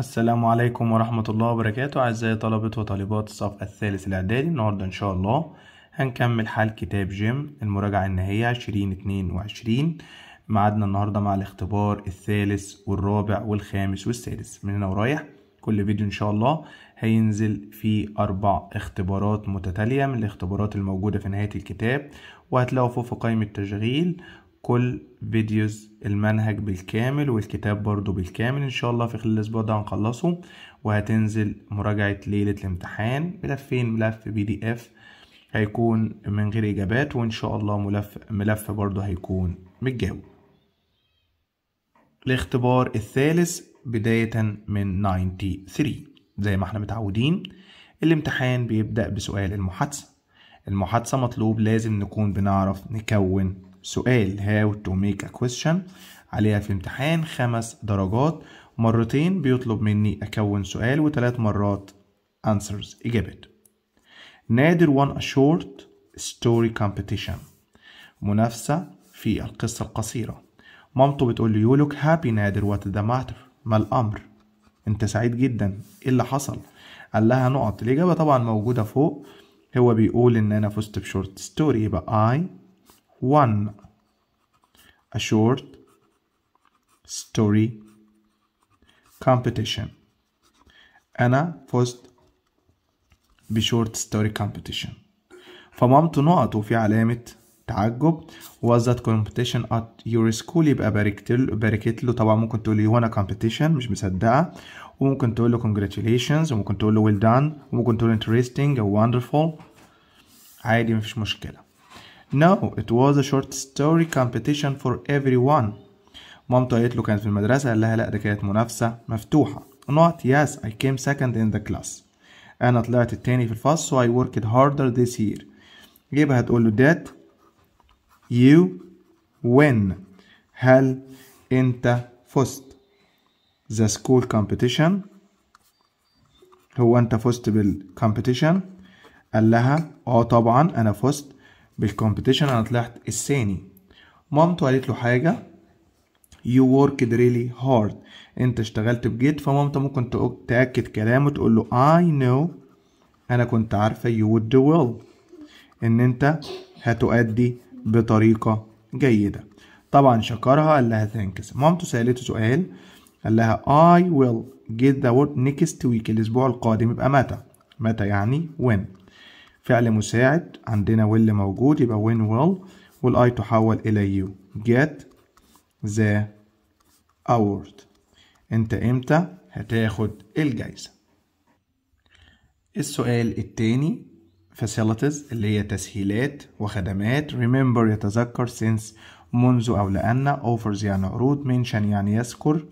السلام عليكم ورحمة الله وبركاته أعزائي طلبة وطالبات الصف الثالث الإعدادي النهاردة إن شاء الله هنكمل حل كتاب جيم المراجعة النهائية عشرين اتنين وعشرين معادنا النهاردة مع الاختبار الثالث والرابع والخامس والسادس من هنا ورايح كل فيديو إن شاء الله هينزل فيه أربع اختبارات متتالية من الاختبارات الموجودة في نهاية الكتاب وهتلاقوا فوق في قائمة تشغيل كل فيديوز المنهج بالكامل والكتاب برضو بالكامل ان شاء الله في خلال الاسبوع ده هنخلصه وهتنزل مراجعة ليلة الامتحان ملفين ملف بي دي اف هيكون من غير اجابات وان شاء الله ملف ملف برضه هيكون متجاوب الاختبار الثالث بداية من 93 زي ما احنا متعودين الامتحان بيبدأ بسؤال المحادثة المحادثة مطلوب لازم نكون بنعرف نكون سؤال هاو تو ميك ا كويستشن عليها في امتحان خمس درجات مرتين بيطلب مني أكون سؤال وثلاث مرات answers إجابات نادر وان ا شورت ستوري كومبيتيشن منافسة في القصة القصيرة مامته بتقول له لوك هابي نادر وات ذا ماتر ما الأمر أنت سعيد جدا إيه اللي حصل قال لها نقط الإجابة طبعا موجودة فوق هو بيقول إن أنا فزت بشورت ستوري يبقى اي 1. A short story competition. أنا فزت بشورت ستوري competition. فمامته نقط وفي علامة تعجب was that competition at your school يبقى باركت له باركت له طبعا ممكن تقول لي هو انا competition مش مصدقه وممكن تقول له congratulations وممكن تقول له well done وممكن تقول له interesting او wonderful عادي مفيش مشكله no, it was a short story competition for everyone. مامته قالت له كانت في المدرسة قال لها لا ده كانت منافسة مفتوحة. Not yes, I came second in the class. أنا طلعت التاني في الفصل so I worked harder this year. يبقى هتقول له that you win. هل أنت فزت؟ The school competition هو أنت فزت بالcompetition؟ قال لها اه طبعا أنا فزت بالكومبيتيشن انا طلعت الثاني مامته قالت له حاجه يو وركد ريلي هارد انت اشتغلت بجد فمامته ممكن تاكد كلامه تقول له اي نو انا كنت عارفه يو وود دو ويل ان انت هتؤدي بطريقه جيده طبعا شكرها قال لها ثانكس مامته سالته سؤال قال لها اي ويل جيت ذا وورد نيكست ويك الاسبوع القادم يبقى متى متى يعني وين فعل مساعد عندنا will موجود يبقى when will والاي تحول الى you get the award انت امتى هتاخد الجايزة السؤال التاني facilities اللي هي تسهيلات وخدمات remember يتذكر since منذ أو لأن offers يعني عروض mention يعني يذكر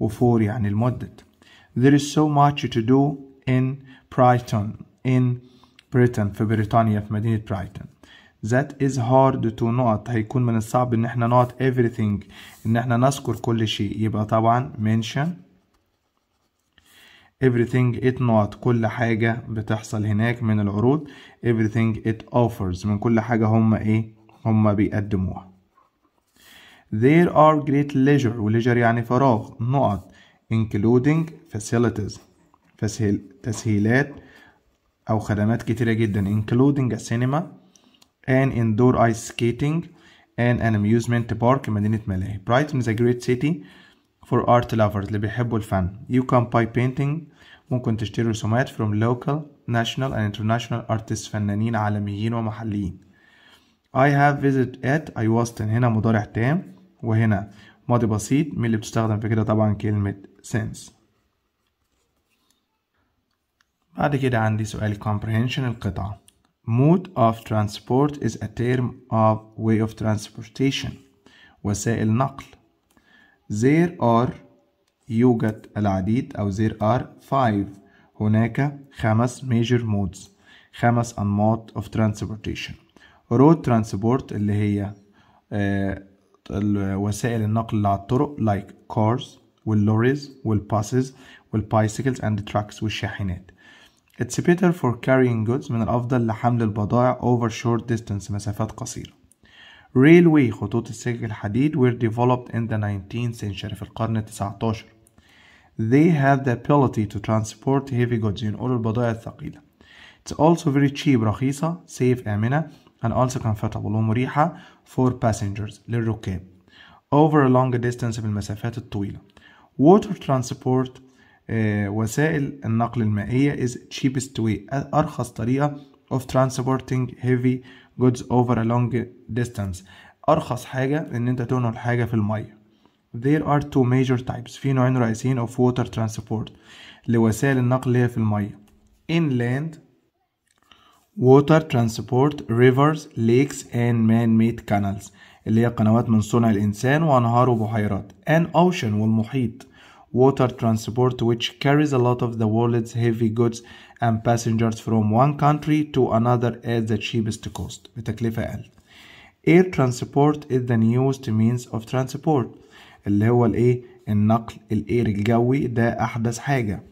وفور يعني المدة there is so much to do in Brighton in بريتن في بريطانيا في مدينة برايتون that is hard to not هيكون من الصعب ان احنا not everything ان احنا نذكر كل شيء يبقى طبعا mention everything it not كل حاجة بتحصل هناك من العروض everything it offers من كل حاجة هم ايه هم بيقدموها there are great leisure وليجر يعني فراغ نقط including facilities تسهيلات او خدمات كتيرة جدا including a cinema and indoor ice skating and an amusement park مدينة ملاهي Brighton is a great city for art lovers اللي بيحبوا الفن you can buy painting ممكن تشتري رسومات from local national and international artists فنانين عالميين ومحليين I have visited at I was هنا مضارع تام وهنا ماضي بسيط من اللي بتستخدم في كده طبعا كلمة since بعد كده عندي سؤال comprehension القطعة mode of transport is a term of way of transportation وسائل نقل there are يوجد العديد أو there are five هناك خمس major modes خمس أنماط of transportation road transport اللي هي وسائل النقل اللي على الطرق like cars واللوريز والباسز والبايسيكلز and trucks والشاحنات It's better for carrying goods من الأفضل لحمل البضائع over short distance مسافات قصيرة. Railway خطوط السكك الحديد were developed in the 19th century في القرن التسعتاشر. They have the ability to transport heavy goods ينقلوا البضائع الثقيلة. It's also very cheap رخيصة safe آمنة and also comfortable ومريحة for passengers للركاب. Over a long distance في المسافات الطويلة. Water transport وسائل النقل المائية is cheapest way أرخص طريقة of transporting heavy goods over a long distance أرخص حاجة إن أنت تنقل حاجة في المية there are two major types في نوعين رئيسيين of water transport لوسائل النقل اللي هي في المية inland water transport rivers lakes and man-made canals اللي هي قنوات من صنع الإنسان وأنهار وبحيرات and ocean والمحيط water transport, which carries a lot of the world's heavy goods and passengers from one country to another at the cheapest cost بتكلفة أقل. Air transport is the newest means of transport اللي هو الايه النقل الاير الجوي ده أحدث حاجة.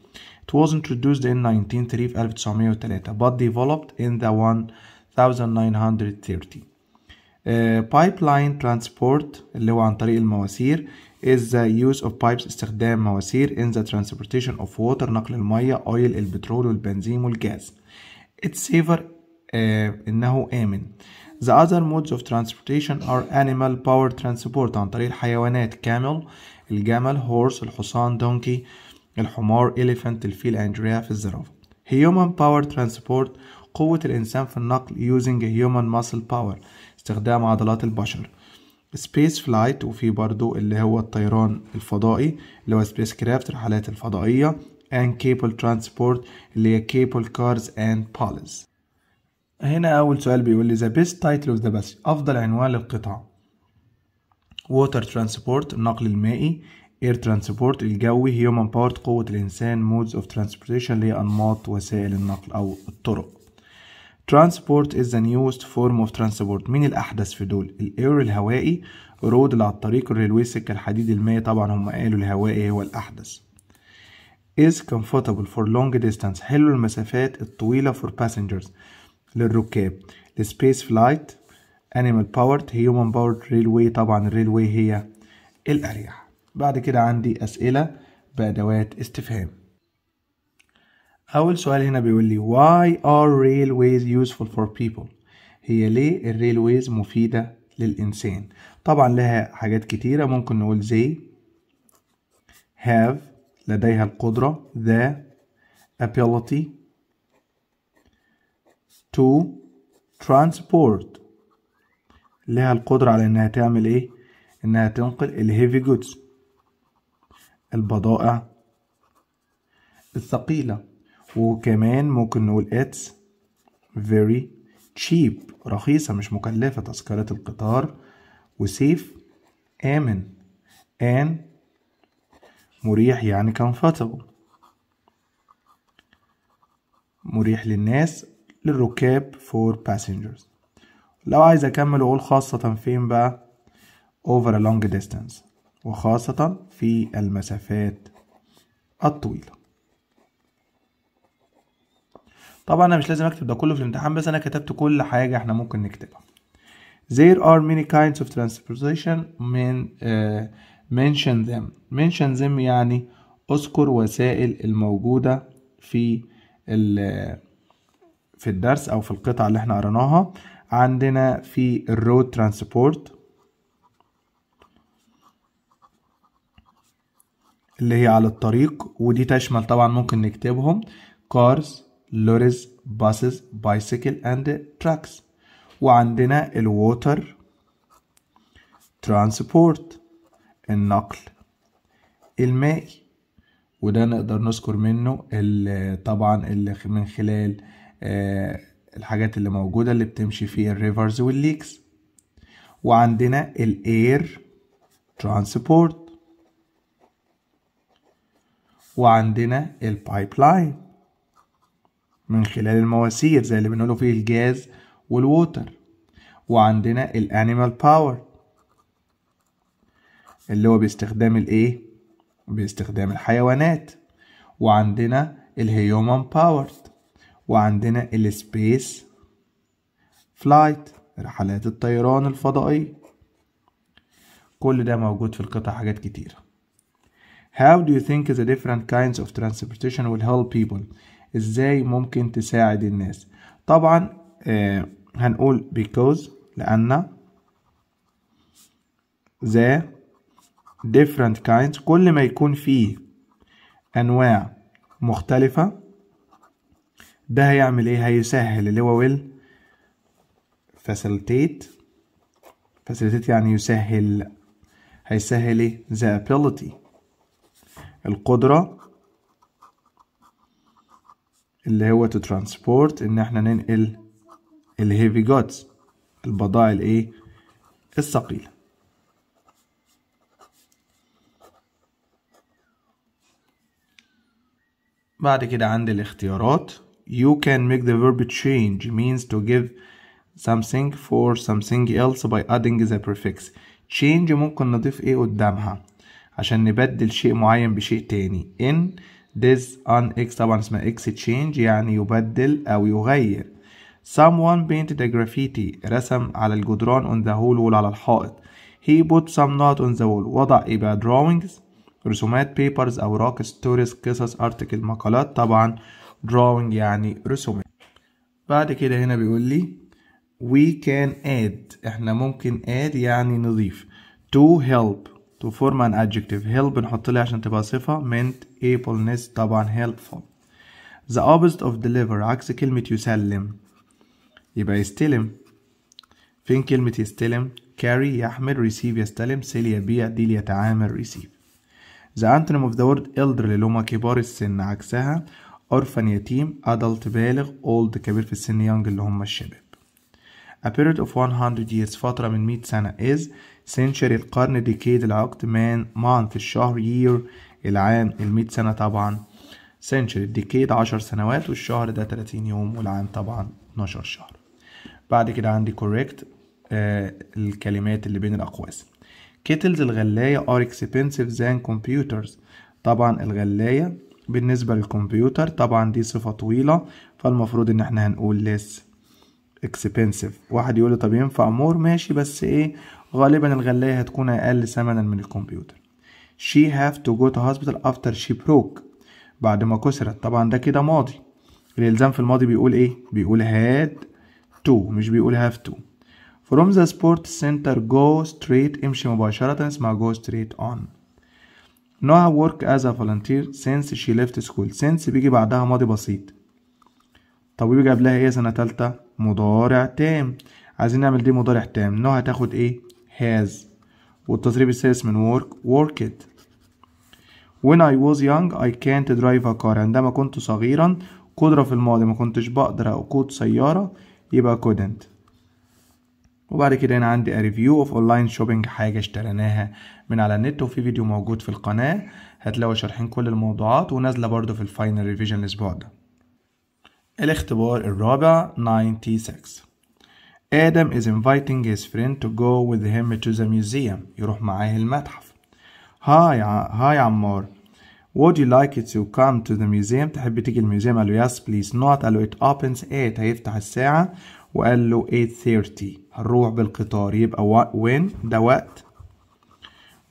It was introduced in 1903 but developed in the 1930. Uh, pipeline transport اللي هو عن طريق المواسير is the use of pipes استخدام مواسير in the transportation of water نقل المية oil البترول والبنزين والجاز it's safer uh, إنه آمن the other modes of transportation are animal power transport عن طريق الحيوانات camel الجمل horse الحصان donkey الحمار elephant الفيل and giraffe الزرافة human power transport قوة الإنسان في النقل using human muscle power استخدام عضلات البشر سبيس فلايت وفي برضو اللي هو الطيران الفضائي اللي هو سبيس كرافت الرحلات الفضائية and cable transport اللي هي cable cars and pallets هنا أول سؤال بيقول لي the best title of the best أفضل عنوان للقطعة water transport النقل المائي air transport الجوي human powered قوة الإنسان modes of transportation اللي هي أنماط وسائل النقل أو الطرق Transport is the newest form of transport مين الأحدث في دول الإير الهوائي رود اللي على الطريق الريلوي سكة الحديد المائي طبعا هم قالوا الهوائي هو الأحدث is comfortable for long distance حلو المسافات الطويلة for passengers للركاب space flight animal powered human powered railway طبعا الريلوي هي الأريح بعد كده عندي أسئلة بأدوات استفهام أول سؤال هنا بيقول لي why are railways useful for people هي ليه الريلويز مفيدة للإنسان طبعا لها حاجات كتيرة ممكن نقول they have لديها القدرة the ability to transport لها القدرة على إنها تعمل إيه؟ إنها تنقل الهيفي جودز البضائع الثقيلة وكمان ممكن نقول it's very cheap رخيصة مش مكلفة تذكرة القطار وسيف آمن and مريح يعني comfortable مريح للناس للركاب for passengers لو عايز أكمل أقول خاصة فين بقى over a long distance وخاصة في المسافات الطويلة طبعا انا مش لازم اكتب ده كله في الامتحان بس انا كتبت كل حاجه احنا ممكن نكتبها there are many kinds of transportation من uh, آه، mention them mention them يعني اذكر وسائل الموجودة في ال في الدرس او في القطعة اللي احنا قريناها عندنا في الرود ترانسبورت اللي هي على الطريق ودي تشمل طبعا ممكن نكتبهم cars لوريز باسز بايسيكل اند تراكس وعندنا الووتر transport النقل الماء وده نقدر نذكر منه طبعا اللي من خلال آه، الحاجات اللي موجودة اللي بتمشي في الريفرز والليكس وعندنا الاير ترانسبورت وعندنا البايبلاين من خلال المواسير زي اللي بنقوله فيه الجاز والووتر وعندنا الانيمال باور اللي هو باستخدام الايه باستخدام الحيوانات وعندنا الهيومن باور وعندنا السبيس فلايت رحلات الطيران الفضائي كل ده موجود في القطع حاجات كتيرة How do you think the different kinds of transportation will help people ازاي ممكن تساعد الناس طبعا آه، هنقول because لأن the different kinds كل ما يكون فيه أنواع مختلفة ده هيعمل ايه هيسهل اللي هو will facilitate facilitate يعني يسهل هيسهل ايه the ability القدرة اللي هو to transport ان احنا ننقل الهيفي جودز البضائع الايه الثقيله بعد كده عندي الاختيارات you can make the verb change means to give something for something else by adding the prefix change ممكن نضيف ايه قدامها عشان نبدل شيء معين بشيء تاني in this on x طبعا اسمها x change يعني يبدل أو يغير someone painted a graffiti رسم على الجدران on the whole wall على الحائط he put some not on the wall وضع يبقى drawings رسومات papers أوراق stories قصص article مقالات طبعا drawing يعني رسومات بعد كده هنا بيقول لي we can add احنا ممكن add يعني نضيف to help to form an adjective help بنحط لها عشان تبقى صفة meant ableness طبعا helpful the opposite of deliver عكس كلمة يسلم يبقى يستلم فين كلمة يستلم carry يحمل receive يستلم sell يبيع deal يتعامل receive the antonym of the word elder اللي هما كبار السن عكسها orphan يتيم adult بالغ old كبير في السن young اللي هما الشباب a period of 100 years فترة من 100 سنة is century القرن decade العقد man month الشهر year العام المية سنة طبعا century decade عشر سنوات والشهر ده تلاتين يوم والعام طبعا اتناشر شهر بعد كده عندي correct آه الكلمات اللي بين الأقواس كيتلز الغلاية are expensive than computers طبعا الغلاية بالنسبة للكمبيوتر طبعا دي صفة طويلة فالمفروض ان احنا هنقول less expensive واحد يقول لي طب ينفع مور ماشي بس ايه غالبا الغلاية هتكون أقل ثمنا من الكمبيوتر she have to go to hospital after she broke بعد ما كسرت طبعا ده كده ماضي الإلزام في الماضي بيقول إيه؟ بيقول had to مش بيقول have to from the sport center go straight امشي مباشرة اسمها go straight on Noah work as a volunteer since she left school since بيجي بعدها ماضي بسيط طب وبيجي قبلها ايه سنة تالتة مضارع تام عايزين نعمل دي مضارع تام نوع هتاخد ايه has والتصريف السادس من work worked when I was young I can't drive a car عندما كنت صغيرا قدرة في الماضي ما كنتش بقدر أقود سيارة يبقى couldn't وبعد كده هنا عندي a review of online shopping حاجة اشتريناها من على النت وفي فيديو موجود في القناة هتلاقوا شارحين كل الموضوعات ونازلة برضو في الفاينل ريفيجن الأسبوع ده الاختبار الرابع 96 Adam is inviting his friend to go with him to the museum يروح معاه المتحف هاي هاي عمار Would you like it to come to the museum تحب تيجي الميوزيوم قال له yes please not قال له it opens 8 هيفتح الساعة وقال له 8:30 هنروح بالقطار يبقى when ده وقت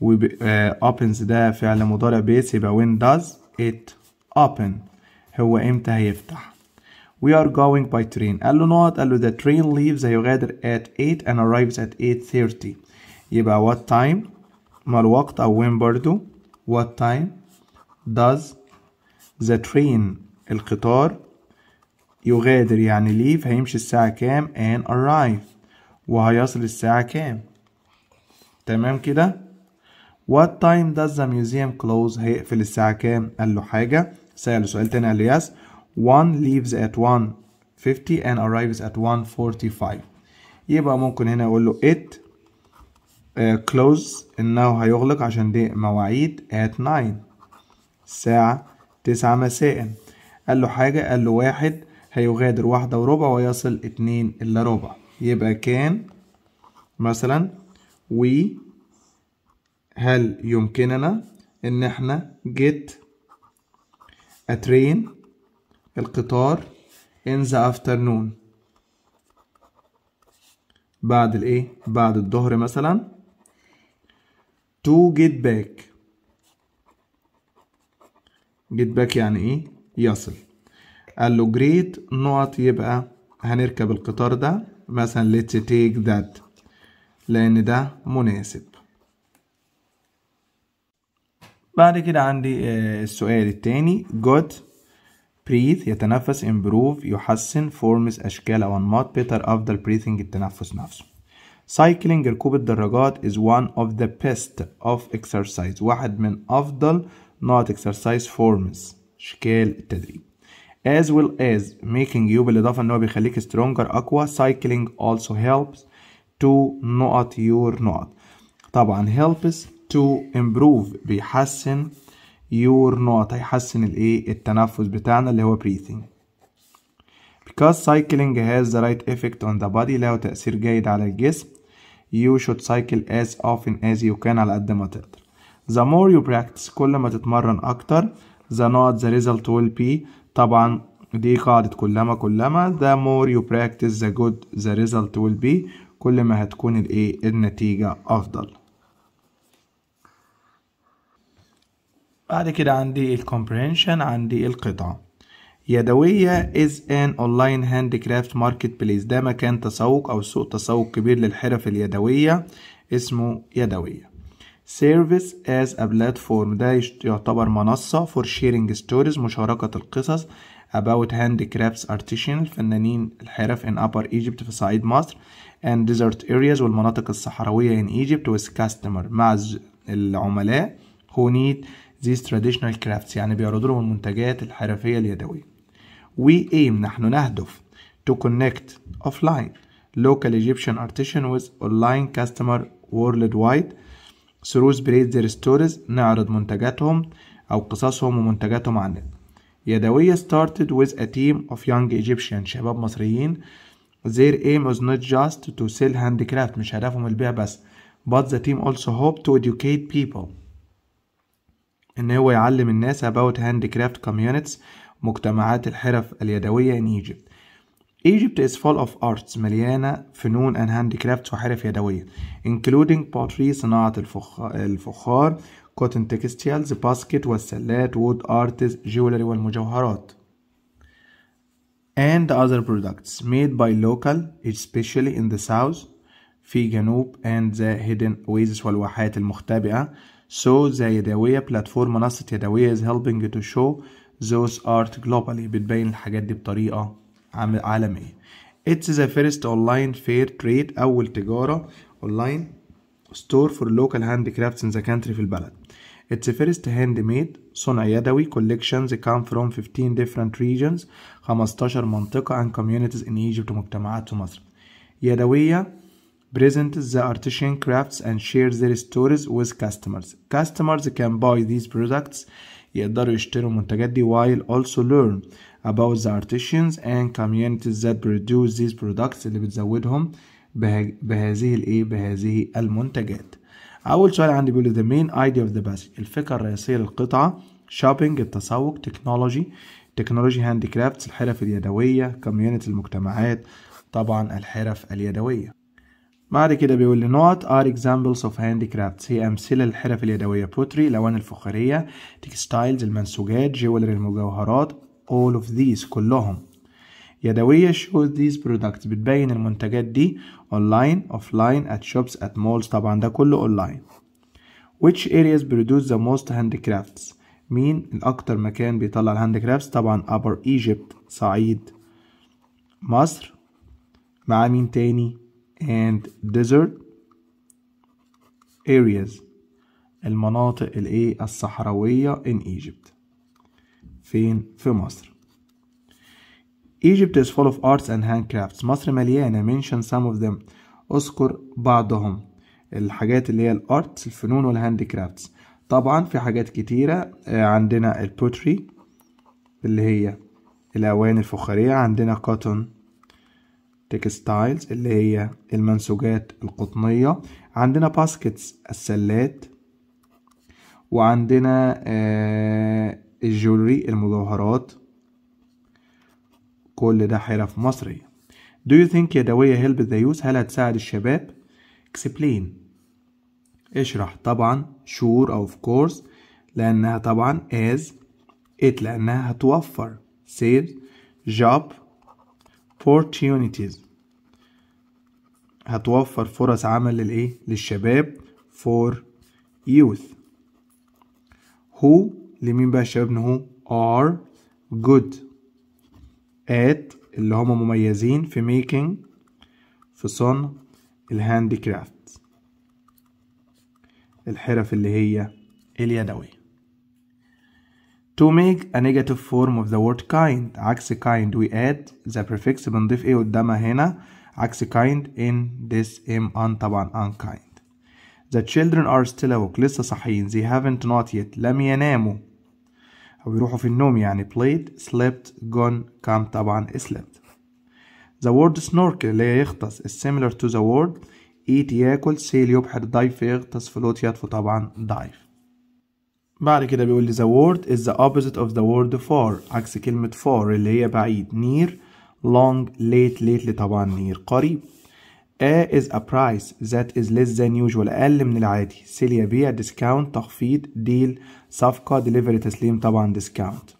و opens ده فعل مضارع بيس يبقى when does it open هو امتى هيفتح We are going by train قال له نقط قال له the train leaves هيغادر at 8 and arrives at 8.30 يبقى what time ما الوقت أو وين برضو what time does the train القطار يغادر يعني leave هيمشي الساعة كام and arrive وهيصل الساعة كام تمام كده what time does the museum close هيقفل الساعة كام قال له حاجة سأله سؤال تاني قال له yes 1 leaves at 150 and arrives at 145 يبقى ممكن هنا اقول له it uh, close انه هيغلق عشان دي مواعيد at 9 ساعة 9 مساء قال له حاجة قال له واحد هيغادر واحدة وربع ويصل اتنين إلا ربع يبقى كان مثلا we هل يمكننا إن إحنا get a train القطار in the afternoon بعد الايه بعد الظهر مثلا to get back get back يعني ايه يصل قال له great نقط يبقى هنركب القطار ده مثلا let's take that لان ده مناسب بعد كده عندي آه، السؤال التاني got breathe يتنفس improve يحسن forms أشكال أو أنماط better أفضل breathing التنفس نفسه cycling ركوب الدراجات is one of the best of exercise واحد من أفضل not exercise forms أشكال التدريب as well as making you بالإضافة أنه بيخليك stronger أقوى cycling also helps to not your not طبعا helps to improve بيحسن your نوت هيحسن الايه التنفس بتاعنا اللي هو breathing because cycling has the right effect on the body له تأثير جيد على الجسم you should cycle as often as you can على قد ما تقدر the more you practice كل ما تتمرن أكتر the not the result will be طبعا دي قاعدة كلما كلما the more you practice the good the result will be كل ما هتكون الايه النتيجة أفضل بعد كده عندي comprehension عندي القطعة يدوية is an online handicraft marketplace ده مكان تسوق أو سوق تسوق كبير للحرف اليدوية اسمه يدوية service as a platform ده يعتبر منصة for sharing stories مشاركة القصص about handicrafts artisan فنانين الحرف in upper Egypt في صعيد مصر and desert areas والمناطق الصحراوية in Egypt with customer مع العملاء who need these traditional crafts يعني بيعرضوا لهم المنتجات الحرفية اليدوية we aim نحن نهدف to connect offline local Egyptian artisan with online customer worldwide through spread their stories نعرض منتجاتهم أو قصصهم ومنتجاتهم على النت يدوية started with a team of young Egyptian شباب مصريين their aim was not just to sell handicraft مش هدفهم البيع بس but the team also hoped to educate people إن هو يعلم الناس about handicraft communities مجتمعات الحرف اليدوية in Egypt Egypt is full of arts مليانة فنون and handicrafts وحرف يدوية including pottery صناعة الفخار cotton textiles basket والسلات wood artists jewelry والمجوهرات and other products made by local especially in the south في جنوب and the hidden oasis والواحات المختبئة So زي يدوية platform منصة يدوية is helping to show those art globally بتبين الحاجات دي بطريقة عالمية It's the first online fair trade أول تجارة online store for local handicrafts in the country في البلد It's first handmade صنع يدوي collections come from 15 different regions 15 منطقة and communities in Egypt ومجتمعات في مصر يدوية present the artisan crafts and share their stories with customers. Customers can buy these products يقدروا يشتروا المنتجات دي while also learn about the artisans and communities that produce these products اللي بتزودهم بهذه الايه بهذه المنتجات اول سؤال عندي بيقول the main idea of the passage الفكره الرئيسيه للقطعه shopping التسوق technology technology handicrafts الحرف اليدويه community المجتمعات طبعا الحرف اليدويه بعد كده بيقول لي نوت ار examples اوف هاند كرافتس هي امثله للحرف اليدويه بوتري الوان الفخاريه تكستايلز المنسوجات جولري المجوهرات all of these كلهم يدويه show these products بتبين المنتجات دي اونلاين لاين at shops at malls طبعا ده كله اونلاين which areas produce the most handicrafts مين الاكتر مكان بيطلع الهاند كرافتس طبعا upper egypt صعيد مصر مع مين تاني and desert areas المناطق الايه الصحراوية in Egypt فين في مصر Egypt is full of arts and handcrafts مصر مليانة mention some of them اذكر بعضهم الحاجات اللي هي الارتس الفنون والهاند كرافتس طبعا في حاجات كتيرة آه، عندنا البوتري اللي هي الأواني الفخارية عندنا كوتون تكستايلز اللي هي المنسوجات القطنية عندنا باسكتس السلات وعندنا آه، الجولري المجوهرات كل ده حرف مصرية Do you think يدوية help the youth هل هتساعد الشباب؟ explain اشرح طبعا sure of course لأنها طبعا as it لأنها هتوفر save job opportunities هتوفر فرص عمل للايه للشباب for youth who لمين بقى الشباب ان هو are good at اللي هم مميزين في making في صنع الهاندي كرافت الحرف اللي هي اليدويه To make a negative form of the word kind عكس kind we add the prefix بنضيف ايه قدامها هنا عكس kind in this m un طبعا unkind The children are still awake لسه صاحيين they haven't not yet لم يناموا أو يروحوا في النوم يعني played slept gone come طبعا slept The word snorkel اللي هي يغطس is similar to the word eat ياكل sail يبحر dive يغطس float يطفو طبعا dive بعد كده بيقول لي the word is the opposite of the word far عكس كلمة far اللي هي بعيد near long late lately طبعا near قريب A is a price that is less than usual أقل من العادي sell يبيع discount تخفيض deal صفقة delivery تسليم طبعا discount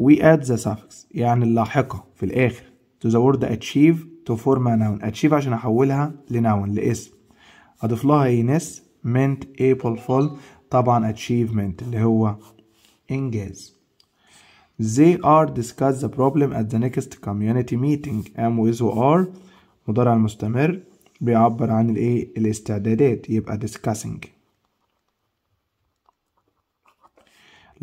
We add the suffix يعني اللاحقة في الآخر to the word achieve to form a noun achieve عشان أحولها لنون لاسم أضيف لها نس mint apple fall طبعا achievement اللي هو إنجاز they are discuss the problem at the next community meeting am with are مضارع المستمر بيعبر عن الايه الاستعدادات يبقى discussing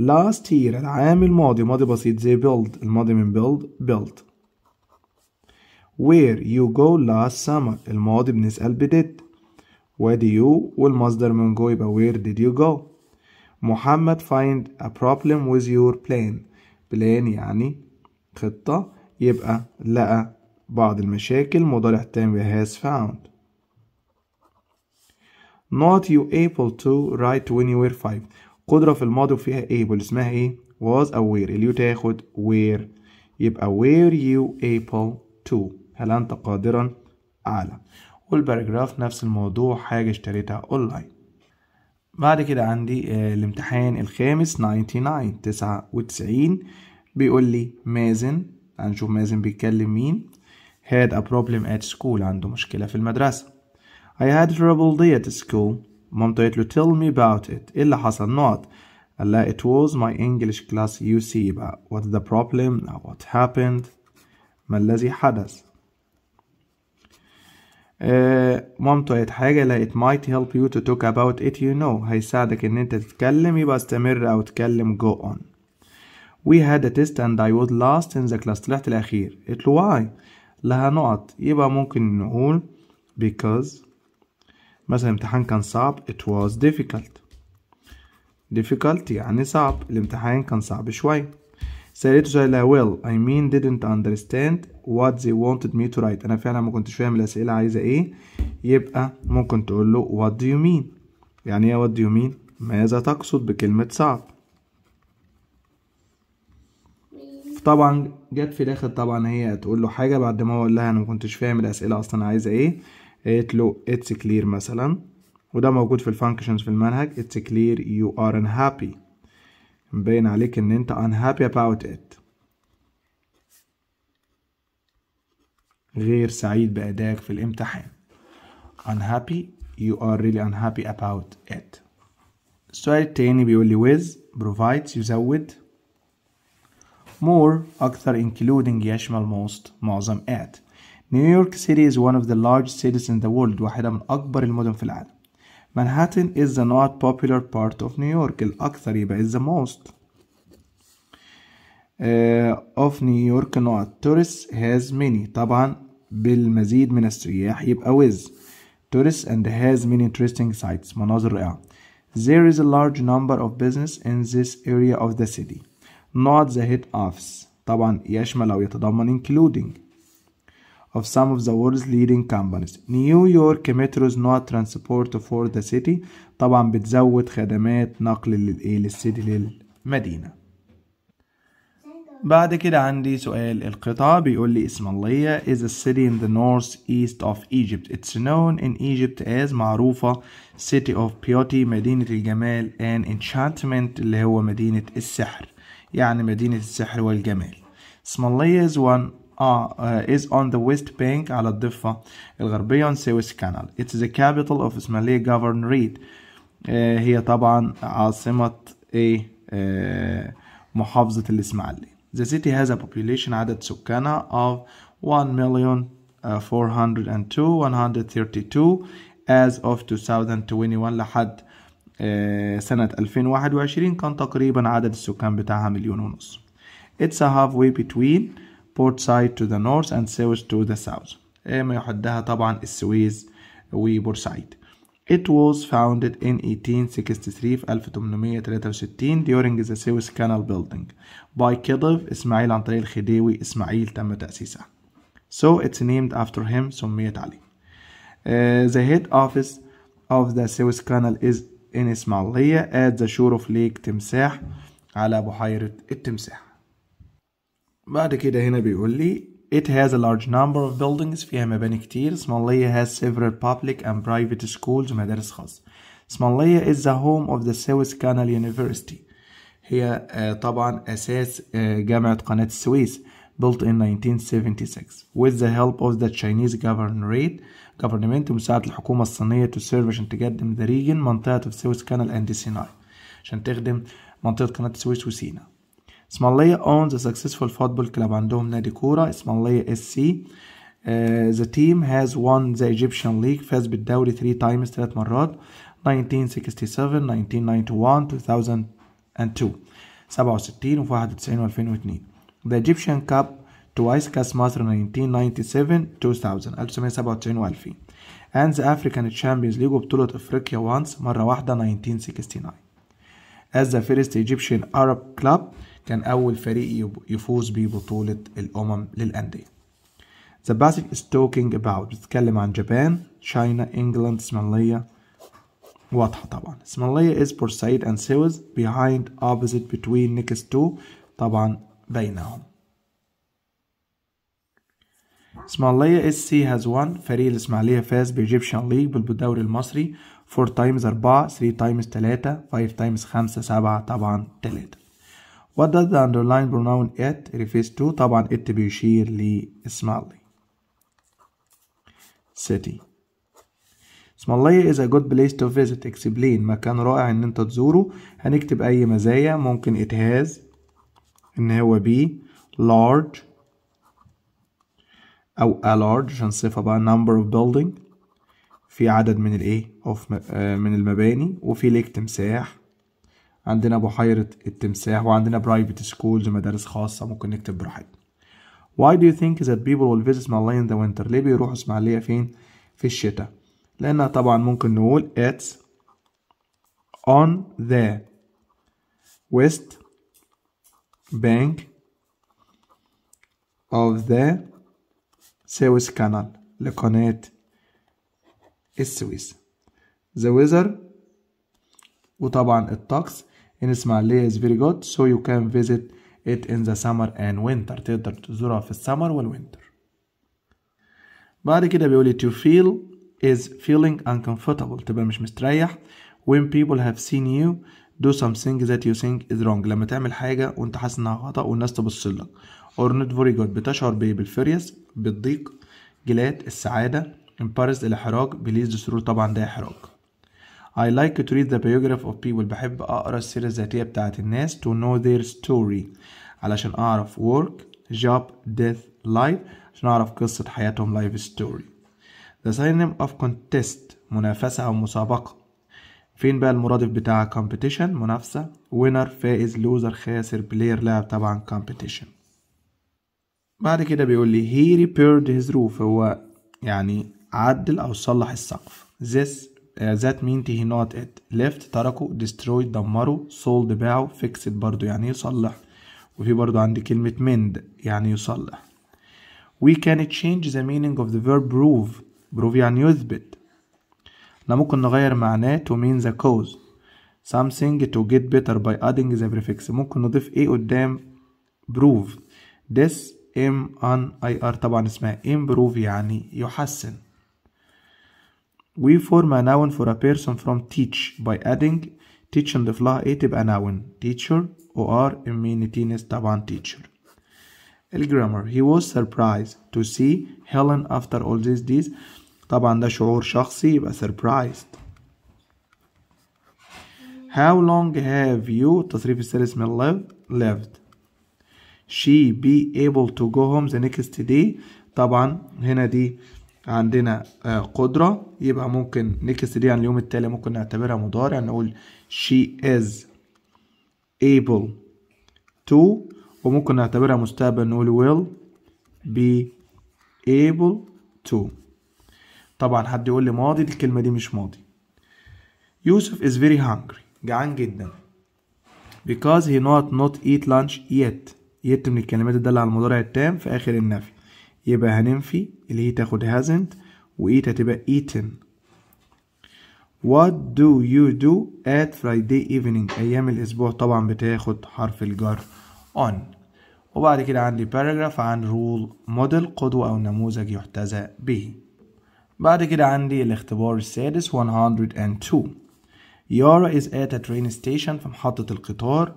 last year العام الماضي ماضي بسيط they build الماضي من build build where you go last summer الماضي بنسأل بديت where do you والمصدر من go يبقى where did you go محمد find a problem with your plan plan يعني خطة يبقى لقى بعض المشاكل مضارع تام has found not you able to write when you were five قدرة في الماضي وفيها able اسمها ايه was a where اللي تاخد where يبقى where you able to هل أنت قادرا على والباراجراف نفس الموضوع حاجة اشتريتها اونلاين بعد كده عندي آه، الامتحان الخامس 99 99 بيقول لي مازن هنشوف مازن بيتكلم مين had a problem at school عنده مشكلة في المدرسة I had trouble day at school مامته قالت له tell me about it ايه اللي حصل نقط قال لها it was my English class you see بقى what the problem what happened ما الذي حدث آه، مامته لقيت حاجة لقيت might help you to talk about it you know هيساعدك إن أنت تتكلم يبقى استمر أو تكلم go on We had a test and I was last in the class طلعت الأخير قلت له why لها نقط يبقى ممكن نقول because مثلا الامتحان كان صعب it was difficult difficult يعني صعب الامتحان كان صعب شوية سألته سؤال well I mean didn't understand what they wanted me to write أنا فعلا ما كنتش فاهم الأسئلة عايزة إيه يبقى ممكن تقول له what do you mean يعني إيه what do you mean ماذا تقصد بكلمة صعب طبعا جت في الاخر طبعا هي هتقول له حاجه بعد ما هو قال لها انا ما كنتش فاهم الاسئله اصلا عايزه ايه قالت له it's clear مثلا وده موجود في الفانكشنز في المنهج it's clear you are unhappy مبين عليك ان انت unhappy about it غير سعيد بأدائك في الامتحان unhappy you are really unhappy about it السؤال التاني بيقول لي with provides يزود more أكثر including يشمل most معظم at New York City is one of the largest cities in the world واحدة من أكبر المدن في العالم Manhattan is the not popular part of New York الأكثر يبقى is the most uh, of New York not tourists has many طبعا بالمزيد من السياح يبقى with tourists and has many interesting sites مناظر رائعة There is a large number of business in this area of the city not the head office طبعا يشمل أو يتضمن including of some of the world's leading companies. نيويورك متروز not transport for the city طبعا بتزود خدمات نقل للايه للسيتي للمدينة بعد كده عندي سؤال القطاع بيقول لي إسماعيلية is a city in the north east of Egypt. It's known in Egypt as معروفة city of beauty مدينة الجمال and enchantment اللي هو مدينة السحر يعني مدينة السحر والجمال. إسماعيلية is one is on the west bank على الضفة الغربية on Suez Canal. It's the capital of Ismaili Governorate. هي طبعا عاصمة ايه محافظة الإسماعيلية. The city has a population عدد سكانها of 1,402,132 million as of 2021 لحد سنة 2021 كان تقريبا عدد السكان بتاعها مليون ونص. It's a halfway between port side to the north and Suez to the south ما يحدها طبعا السويس وبورسعيد It was founded in 1863 في 1863 during the Suez Canal building by كضف إسماعيل عن طريق الخديوي إسماعيل تم تأسيسها. So it's named after him سميت عليه. Uh, the head office of the Suez Canal is in إسماعيلية at the shore of lake تمساح على بحيرة التمساح. بعد كده هنا بيقول لي It has a large number of buildings فيها مباني كتير اسمالية has several public and private schools مدارس خاصة اسمالية is the home of the Suez Canal University هي طبعا أساس جامعة قناة السويس built in 1976 with the help of the Chinese government government مساعدة الحكومة الصينية to serve عشان تقدم the region منطقة السويس Suez Canal and Sinai عشان تخدم منطقة قناة السويس وسيناء اسماعيليه owns a successful football club عندهم نادي كوره اسماعيليه اس سي the team has won the Egyptian league فاز بالدوري 3 times 3 مرات 1967 1991 2002 67 و 91 و 2002 The Egyptian Cup twice كاس مصر 1997 2000 1997 و 2000 and the African Champions League وبطولة افريقيا once مرة واحدة 1969 As the first Egyptian Arab club كان أول فريق يفوز ببطولة الأمم للأندية The basic is talking about بتتكلم عن جابان تشاينا إنجلاند إسماعيلية واضحة طبعا إسماعيلية is Pursaid and Suez behind opposite between next two طبعا بينهم إسماعيلية اس سي هاز won فريق الإسماعيلية فاز بإيجيبشن ليج بالدوري المصري 4 تايمز 4 3 تايمز 3 5 تايمز 5 7 طبعا 3 What does the underlying pronoun it refers to؟ طبعا it بيشير لإسماعيلي. City. إسماعيلية is a good place to visit. explain مكان رائع إن أنت تزوره. هنكتب أي مزايا ممكن it has إن هو بي large أو a large عشان صفة بقى number of building في عدد من الإيه؟ of آه، من المباني وفي ليك تمساح عندنا بحيرة التمساح وعندنا برايفت سكولز مدارس خاصة ممكن نكتب براحتنا Why do you think that people will visit Malaya in the winter ليه بيروحوا اسماعيلية فين في الشتاء لأنها طبعا ممكن نقول it's on the west bank of the Suez Canal لقناة السويس the weather وطبعا الطقس in Ismailia is very good so you can visit it in the summer and winter تقدر تزورها في السمر والوينتر بعد كده بيقول لي to feel is feeling uncomfortable تبقى مش مستريح when people have seen you do something that you think is wrong لما تعمل حاجة وانت حاسس انها خطأ والناس تبص لك or not very good بتشعر بايه بالفريس بالضيق جلاد السعادة embarrassed الإحراج بليز سرور طبعا ده إحراج I like to read the biography of people بحب أقرأ السيرة الذاتية بتاعة الناس to know their story علشان أعرف work job death life عشان أعرف قصة حياتهم life story the synonym of contest منافسة أو مسابقة فين بقى المرادف بتاع competition منافسة winner فائز loser خاسر player لاعب طبعا competition بعد كده بيقول لي he repaired his roof هو يعني عدل أو صلح السقف this ذات مين هي نوت ات ليفت تركوا ديستروي دمروا سولد باعوا فيكسد برضو يعني يصلح وفي برضو عندي كلمة مند يعني يصلح we can change the meaning of the verb prove prove يعني يثبت احنا ممكن نغير معناه to mean the cause something to get better by adding the prefix ممكن نضيف ايه قدام prove this m n i r طبعا اسمها improve يعني يحسن We form a noun for a person from teach by adding teach on the fly ايه eh, تبقى noun teacher or a immunitines طبعا teacher grammar. he was surprised to see Helen after all these days Taban da شعور شخصي يبقى surprised how long have you التصريف الثالث من left? lived she be able to go home the next day طبعا هنا دي عندنا آه، قدرة يبقى ممكن نكس دي عن اليوم التالي ممكن نعتبرها مضارع نقول she is able to وممكن نعتبرها مستقبل نقول will be able to طبعا حد يقول لي ماضي دي الكلمة دي مش ماضي يوسف is very hungry جعان جدا because he not not eat lunch yet yet من الكلمات الدالة على المضارع التام في آخر النفي يبقى هننفي اللي هي تاخد hasn't وإيت هتبقى eaten What do you do at Friday evening أيام الأسبوع طبعا بتاخد حرف الجر on وبعد كده عندي paragraph عن rule model قدوة أو نموذج يحتذى به بعد كده عندي الاختبار السادس 102 يارا is at a train station في محطة القطار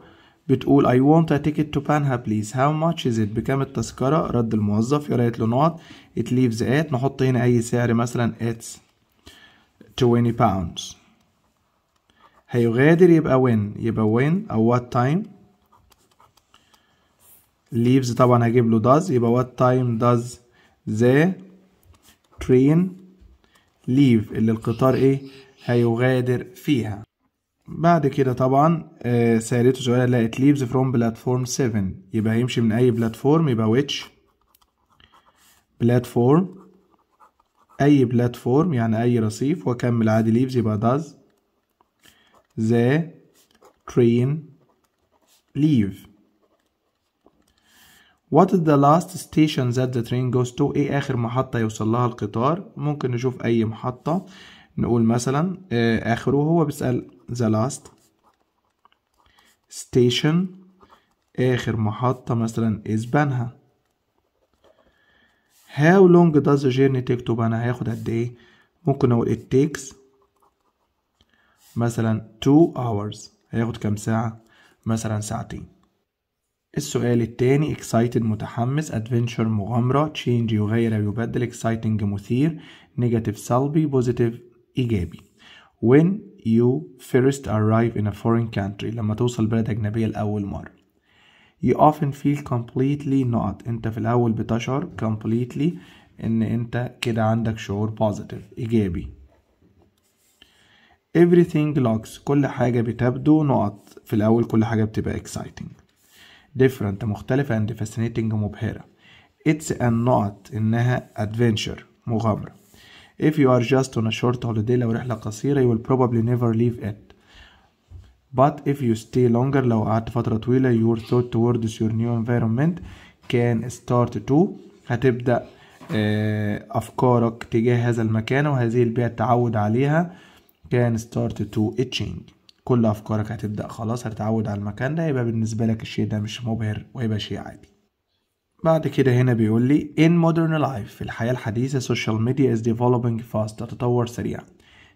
بتقول I want a ticket to Panha please how much is it بكام التذكرة رد الموظف يريت له نقط it leaves at نحط هنا أي سعر مثلا it's 20 pounds هيغادر يبقى when يبقى when أو what time leaves طبعا هجيب له does يبقى what time does the train leave اللي القطار ايه هيغادر فيها بعد كده طبعا آه، سالته سؤال لقيت leaves from platform 7 يبقى هيمشي من اي بلاتفورم يبقى which بلاتفورم اي بلاتفورم يعني اي رصيف واكمل عادي leaves يبقى does the train leave What is the last station that the train goes to؟ إيه آخر محطة يوصل لها القطار؟ ممكن نشوف أي محطة نقول مثلا آه، آخره هو بيسأل the last station آخر محطة مثلا is بنها how long does the journey take to بنها هياخد قد ايه ممكن اقول it takes مثلا two hours هياخد كام ساعة مثلا ساعتين السؤال التاني excited متحمس adventure مغامرة change يغير أو يبدل exciting مثير negative سلبي positive إيجابي when you first arrive in a foreign country لما توصل بلد أجنبية لأول مرة you often feel completely not أنت في الأول بتشعر completely إن أنت كده عندك شعور positive إيجابي everything looks كل حاجة بتبدو نقط في الأول كل حاجة بتبقى exciting different مختلفة and fascinating مبهرة it's a not إنها adventure مغامرة If you are just on a short holiday لو رحلة قصيرة you will probably never leave it. But if you stay longer لو قعدت فترة طويلة your thought towards your new environment can start to هتبدأ آه، أفكارك تجاه هذا المكان وهذه البيئة التعود عليها can start to itching كل أفكارك هتبدأ خلاص هتتعود على المكان ده يبقى بالنسبة لك الشيء ده مش مبهر ويبقى شيء عادي بعد كده هنا بيقول لي in modern life في الحياة الحديثة social media is developing fast تتطور سريعا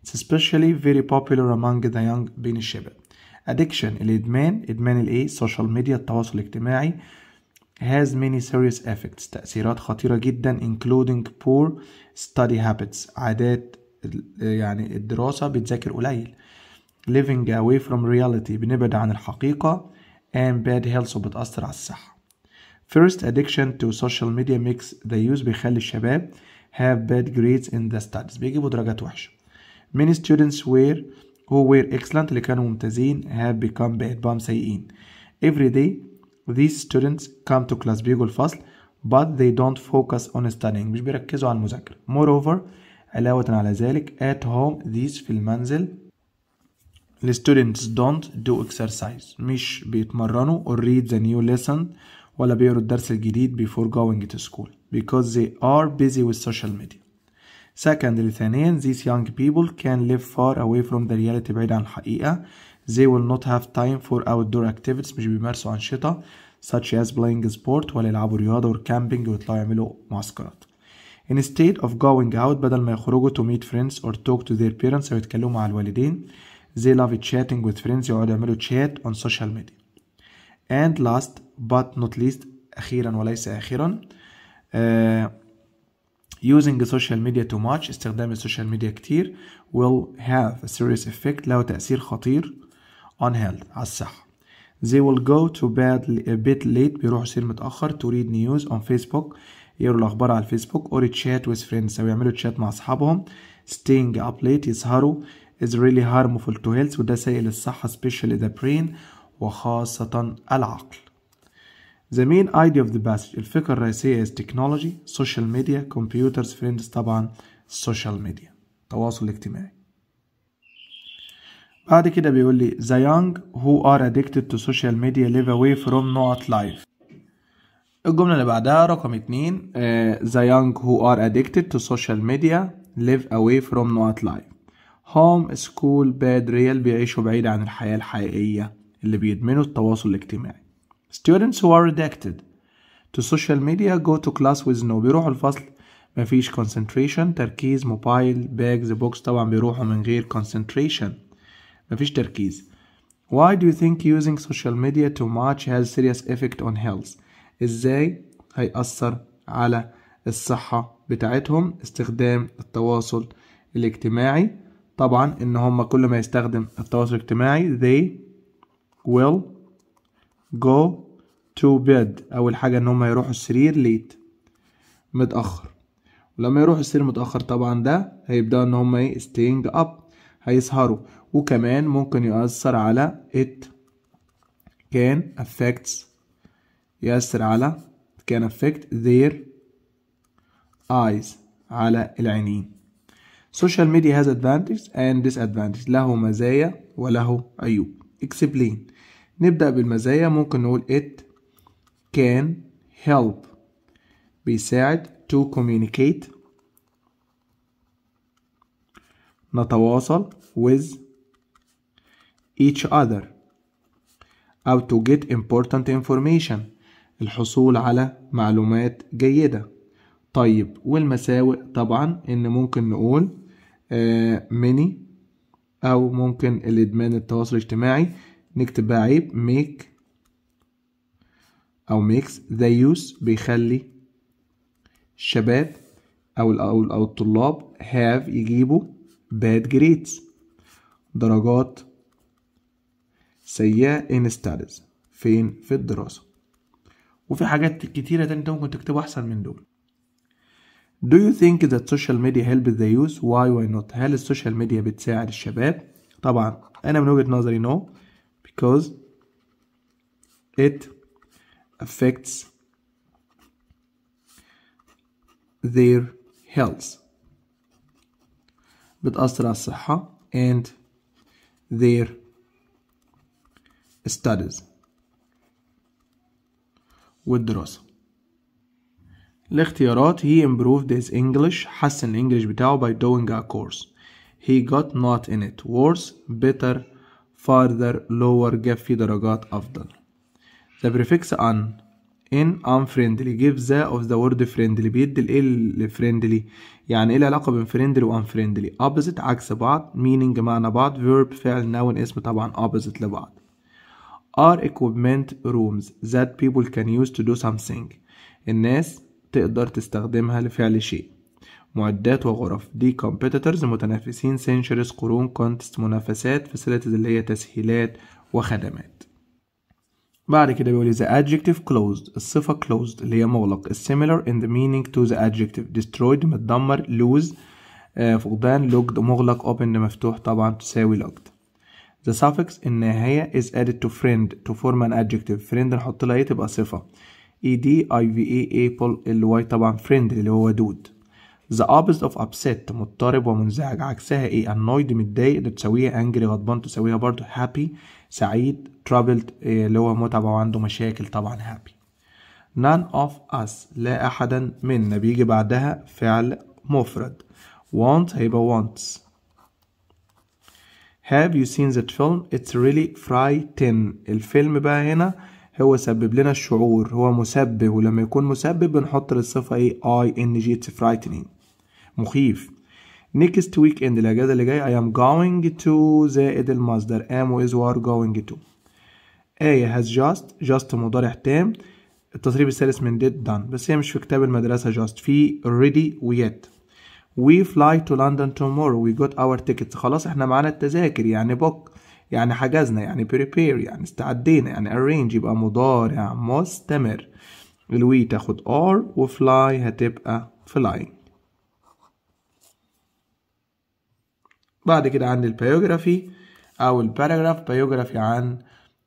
it's especially very popular among the young بين الشباب addiction الإدمان إدمان الإيه social media التواصل الاجتماعي has many serious effects تأثيرات خطيرة جدا including poor study habits عادات يعني الدراسة بتذاكر قليل living away from reality بنبعد عن الحقيقة and bad health وبتأثر على الصحة First, addiction to social media makes the use بيخلي الشباب have bad grades in the studies بيجيبوا درجات وحشة. Many students were who were excellent اللي كانوا ممتازين have become bad بقوا سيئين. Every day these students come to class بيجوا الفصل but they don't focus on studying مش بيركزوا على المذاكرة. Moreover علاوة على ذلك at home these في المنزل the students don't do exercise مش بيتمرنوا or read the new lesson ولا بيقروا الدرس الجديد before going to school because they are busy with social media. Secondly ثانيا these young people can live far away from the reality بعيد عن الحقيقة. They will not have time for outdoor activities مش بيمارسوا أنشطة such as playing sport ولا يلعبوا رياضة or camping ويطلعوا يعملوا معسكرات. Instead of going out بدل ما يخرجوا to meet friends or talk to their parents أو يتكلموا مع الوالدين they love chatting with friends يقعدوا يعملوا chat on social media. and last but not least أخيرا وليس آخرا uh, using social media too much استخدام السوشيال ميديا كتير will have a serious effect له تأثير خطير on health على الصحة they will go to bed a bit late بيروحوا يصير متأخر to read news on Facebook يقروا الأخبار على الفيسبوك or chat with friends أو يعملوا تشات مع أصحابهم staying up late يسهروا is really harmful to health وده سيء للصحة especially the brain وخاصة العقل The main idea of the passage الفكرة الرئيسية is technology, social media, computers, friends طبعا social media التواصل الاجتماعي بعد كده بيقول لي The young who are addicted to social media live away from not life الجملة اللي بعدها رقم اتنين uh, The young who are addicted to social media live away from not life home, school, bed, real بيعيشوا بعيد عن الحياة الحقيقية اللي بيدمنوا التواصل الاجتماعي students who are addicted to social media go to class with no بيروحوا الفصل مفيش concentration تركيز موبايل bags بوكس طبعا بيروحوا من غير concentration مفيش تركيز Why do you think using social media too much has serious effect on health? ازاي هيأثر على الصحة بتاعتهم استخدام التواصل الاجتماعي طبعا ان هم كل ما يستخدم التواصل الاجتماعي they will go to bed أول حاجة إن هما يروحوا السرير late متأخر ولما يروحوا السرير متأخر طبعا ده هيبدأوا إن هما إيه staying up هيسهروا وكمان ممكن يؤثر على it can affects يأثر على can affect their eyes على العينين social media has advantages and disadvantages له مزايا وله عيوب explain نبدأ بالمزايا ممكن نقول it can help بيساعد to communicate نتواصل with each other أو to get important information الحصول على معلومات جيدة طيب والمساوئ طبعا إن ممكن نقول آه many أو ممكن الإدمان التواصل الاجتماعي نكتب بقى عيب ميك أو ميكس ذا يوس بيخلي الشباب أو أو الطلاب هاف يجيبوا باد جريدز درجات سيئة in studies فين في الدراسة وفي حاجات كتيرة تانية ممكن تكتبوا أحسن من دول Do you think that social media helps the youth? Why why not? هل السوشيال ميديا بتساعد الشباب؟ طبعا أنا من وجهة نظري no because it affects their health بتأثر على الصحة and their studies والدراسة الاختيارات he improved his English حسن الإنجليش بتاعه by doing a course he got not in it worse better farther lower جاب فيه درجات أفضل the prefix un in unfriendly give the of the word friendly بيدي الايه friendly يعني ايه العلاقه بين friendly و unfriendly opposite عكس بعض meaning معنى بعض verb فعل noun اسم طبعا opposite لبعض are equipment rooms that people can use to do something الناس تقدر تستخدمها لفعل شيء معدات وغرف دي كومبيتيتورز متنافسين سينشرز قرون كونتست منافسات فاسيلتيز اللي هي تسهيلات وخدمات بعد كده بيقول the adjective closed الصفة closed اللي هي مغلق is similar in the meaning to the adjective destroyed متدمر lose آه، فقدان locked مغلق open مفتوح طبعا تساوي locked the suffix النهاية is added to friend to form an adjective friend نحط لها ايه تبقى صفة ed iva e، apple الواي طبعا friend اللي هو ودود The opposite of upset مضطرب ومنزعج عكسها ايه annoyed متضايق ده تساويها angry غضبان تساويها برضه happy سعيد troubled إيه اللي هو متعب او عنده مشاكل طبعا happy none of us لا احدا منا بيجي بعدها فعل مفرد want هيبقى wants Have you seen that film? It's really frightening. الفيلم بقى هنا هو سبب لنا الشعور هو مسبب ولما يكون مسبب بنحط للصفة ايه I N G It's frightening مخيف next weekend الاجازه اللي جايه I am going to زائد المصدر am و is و are going to آية has just just مضارع تام التصريف الثالث من did done بس هي مش في كتاب المدرسة just في ready و yet we fly to London tomorrow we got our tickets خلاص احنا معانا التذاكر يعني book يعني حجزنا يعني prepare يعني استعدينا يعني arrange يبقى مضارع مستمر الوي تاخد are و fly هتبقى flying بعد كده عندي البيوجرافي أو الباراجراف بيوجرافي عن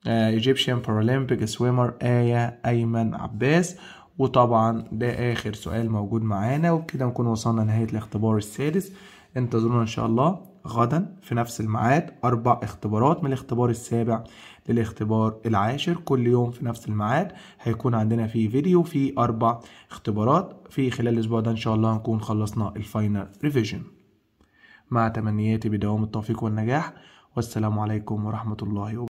ايجيبشن بارالمبيك سويمر آية أيمن عباس وطبعا ده آخر سؤال موجود معانا وبكده نكون وصلنا نهاية الاختبار السادس انتظرونا إن شاء الله غدا في نفس الميعاد أربع اختبارات من الاختبار السابع للاختبار العاشر كل يوم في نفس الميعاد هيكون عندنا في فيديو فيه أربع اختبارات في خلال الأسبوع ده إن شاء الله هنكون خلصنا الفاينل ريفيجن مع تمنياتي بدوام التوفيق والنجاح والسلام عليكم ورحمة الله وبركاته